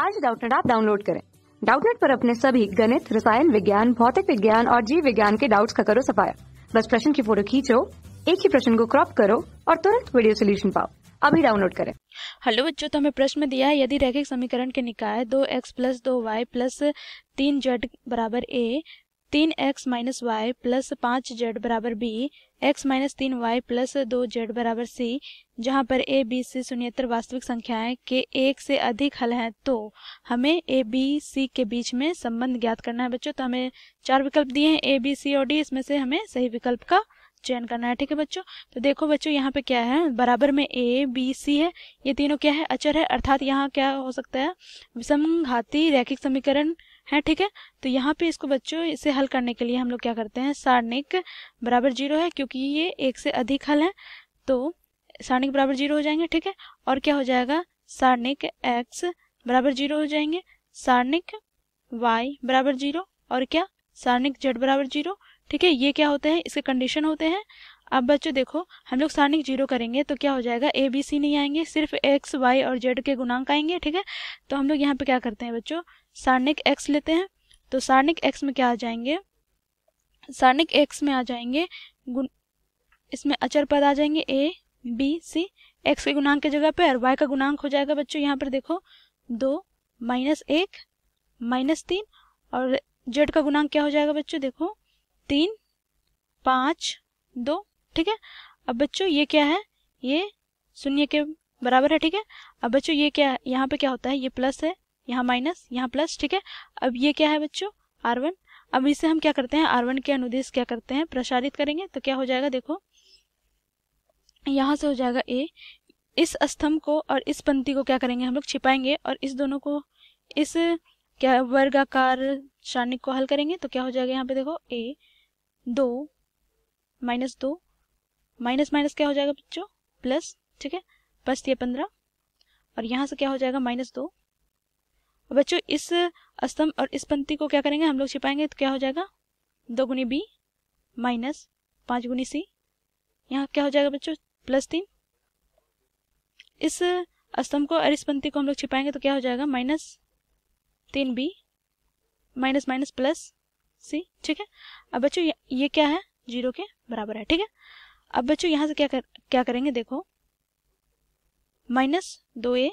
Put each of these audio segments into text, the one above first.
आज डाउटनेट आप डाउनलोड करें डाउटनेट पर अपने सभी गणित रसायन विज्ञान भौतिक विज्ञान और जीव विज्ञान के डाउट्स का करो सफाया बस प्रश्न की फोटो खींचो एक ही प्रश्न को क्रॉप करो और तुरंत वीडियो सोल्यूशन पाओ अभी डाउनलोड करें हेलो बच्चों तो हमें प्रश्न दिया है यदि रैखिक समीकरण के निकाय दो एक्स प्लस दो वाई प्लस तीन जेड बराबर ए तीन एक्स माइनस वाई प्लस पाँच जेड बराबर बी एक्स माइनस तीन वाई प्लस दो जेड बराबर सी जहाँ पर ए बी सी शून्यत्तर वास्तविक संख्याएं के एक से अधिक हल हैं तो हमें ए बी सी के बीच में संबंध ज्ञात करना है बच्चों तो हमें चार विकल्प दिए हैं ए बी सी और डी इसमें से हमें सही विकल्प का चयन करना है ठीक है बच्चों तो देखो बच्चों यहाँ पे क्या है बराबर में ए बी सी है ये तीनों क्या है अचर है अर्थात यहाँ क्या हो सकता है विषम घाती रैखिक समीकरण है ठीक है तो यहाँ पे इसको बच्चों इसे हल करने के लिए हम लोग क्या करते हैं सारणिक बराबर जीरो है क्योंकि ये एक से अधिक हल है तो सारणिक बराबर जीरो हो जाएंगे ठीक है और क्या हो जाएगा सारणिक एक्स बराबर जीरो हो जाएंगे सारणिक वाई बराबर जीरो और क्या सारणिक जेड बराबर जीरो ठीक है ये क्या होते हैं इसके कंडीशन होते हैं अब बच्चों देखो हम लोग सारणिक जीरो करेंगे तो क्या हो जाएगा ए बी सी नहीं आएंगे सिर्फ एक्स वाई और जेड के गुणांक आएंगे ठीक है तो हम लोग यहाँ पे क्या करते हैं बच्चों सारणिक एक्स लेते हैं तो सारणिक एक्स में क्या आ जाएंगे सारणिक एक्स में आ जाएंगे गुण इसमें अचर पद आ जाएंगे ए बी सी एक्स के गुणांक की जगह पे और वाई का गुणांक हो जाएगा बच्चों यहाँ पर देखो दो माइनस एक माइनस तीन और जेड का गुणांक क्या हो जाएगा बच्चों देखो तीन पाँच दो ठीक है अब बच्चों ये क्या है ये शून्य के बराबर है ठीक है अब बच्चों ये क्या है यहाँ पे क्या होता है ये प्लस है यहाँ माइनस यहाँ प्लस ठीक है अब ये क्या है बच्चों आर वन अब इसे हम क्या करते हैं आर वन के अनुदेश क्या करते हैं प्रसारित करेंगे तो क्या हो जाएगा देखो यहाँ से हो जाएगा ए इस स्तंभ को और इस पंक्ति को क्या करेंगे हम लोग छिपाएंगे और इस दोनों को इस क्या वर्गाकार सारणिक को हल करेंगे तो क्या हो जाएगा यहाँ पे देखो ए दो माइनस दो माइनस माइनस क्या हो जाएगा बच्चों प्लस ठीक है प्लस ये पंद्रह और यहाँ से क्या हो जाएगा माइनस दो और बच्चों इस स्तंभ और इस पंक्ति को क्या करेंगे हम लोग छिपाएंगे तो क्या हो जाएगा दो गुनी बी माइनस पाँच गुनी सी यहाँ क्या हो जाएगा बच्चों प्लस तीन इस स्तंभ को और इस पंक्ति को हम लोग छिपाएंगे तो क्या हो जाएगा माइनस तीन B minus minus plus C ठीक है अब बच्चों ये, ये क्या है जीरो के बराबर है ठीक है अब बच्चों यहाँ से क्या कर, क्या करेंगे देखो माइनस दो ए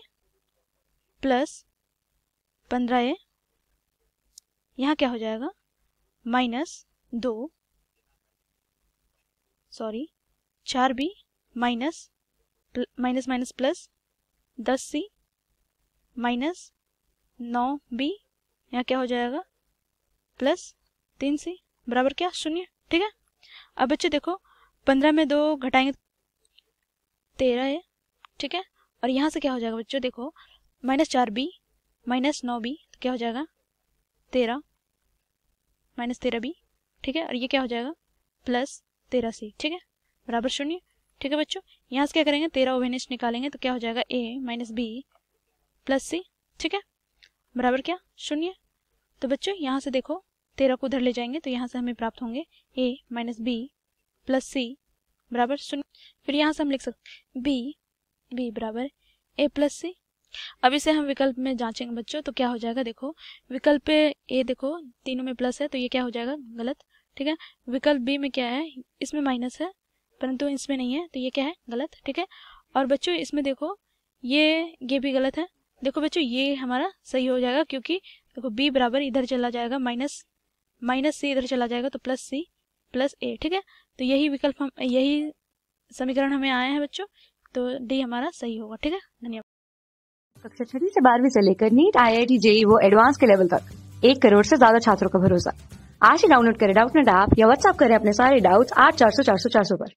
प्लस पंद्रह ए यहाँ क्या हो जाएगा माइनस दो सॉरी चार B minus minus minus plus दस सी माइनस नौ बी यहाँ क्या हो जाएगा प्लस तीन सी बराबर क्या शून्य ठीक है अब बच्चे देखो पंद्रह में दो घटाएंगे तो तेरह है ठीक है और यहाँ से क्या हो जाएगा बच्चों देखो माइनस चार बी माइनस नौ बी तो क्या हो जाएगा तेरह माइनस तेरह बी ठीक है और ये क्या हो जाएगा प्लस तेरह सी ठीक है बराबर शून्य ठीक है बच्चों यहाँ से क्या करेंगे तेरह ओवेनिस निकालेंगे तो क्या हो जाएगा A minus B plus C ठीक है बराबर क्या शून्य तो बच्चों यहाँ से देखो तेरह को उधर ले जाएंगे तो यहाँ से हमें प्राप्त होंगे A minus B plus C बराबर शून्य फिर यहाँ से हम लिख सकते बी बी बराबर ए प्लस सी अब इसे हम विकल्प में जांचेंगे बच्चों तो क्या हो जाएगा देखो विकल्प पे ए देखो तीनों में प्लस है तो ये क्या हो जाएगा गलत ठीक है विकल्प बी में क्या है इसमें माइनस है परंतु इसमें नहीं है तो ये क्या है गलत ठीक है और बच्चों इसमें देखो ये ये भी गलत है देखो बच्चों ये हमारा सही हो जाएगा क्योंकि देखो बी बराबर इधर चला जाएगा माइनस माइनस सी इधर चला जाएगा तो प्लस सी प्लस ए ठीक है तो यही विकल्प हम यही समीकरण हमें आए हैं बच्चों तो डी हमारा सही होगा ठीक है धन्यवाद कक्षा छठी से बारहवीं से लेकर NEET I I T JEE वो एडवांस के लेवल तक एक करोड़ से ज्यादा छात्रों का भरोसा आज ही डाउनलोड करें डाउट नेट ऐप या व्हाट्सएप करें अपने सारे डाउट्स आठ चार सौ चार सौ चार सौ पर